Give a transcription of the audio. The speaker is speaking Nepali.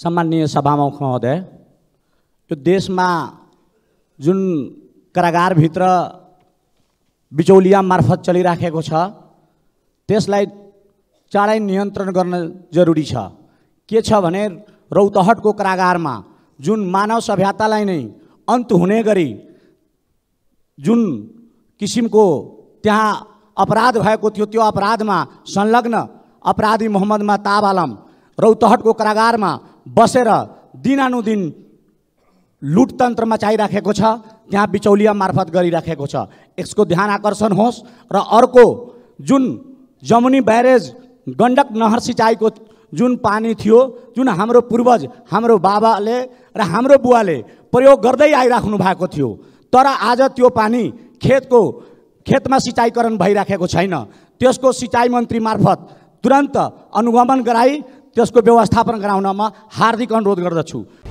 सम्माननीय सभामुख महोदय यो देशमा जुन कारागारभित्र बिचौलिया मार्फत चलिराखेको छ त्यसलाई चाँडै नियन्त्रण गर्न जरुरी छ के छ भने रौतहटको कारागारमा जुन मानव सभ्यतालाई नै अन्त हुने गरी जुन किसिमको त्यहाँ अपराध भएको थियो त्यो अपराधमा संलग्न अपराधी मोहम्मद मताब आलम रौतहटको कारागारमा बसेर दिनानुदिन लुटतन्त्रमा चाहिराखेको छ त्यहाँ बिचौलिया मार्फत गरिराखेको छ यसको ध्यान आकर्षण होस् र अर्को जुन जमुनी ब्यारेज गण्डक नहर सिँचाइको जुन पानी थियो जुन हाम्रो पूर्वज हाम्रो बाबाले र हाम्रो बुवाले प्रयोग गर्दै आइराख्नु भएको थियो तर आज त्यो पानी खेतको खेतमा सिँचाइकरण भइराखेको छैन त्यसको सिँचाइ मन्त्री मार्फत तुरन्त अनुगमन गराई त्यसको व्यवस्थापन गराउनमा हार्दिक अनुरोध गर्दछु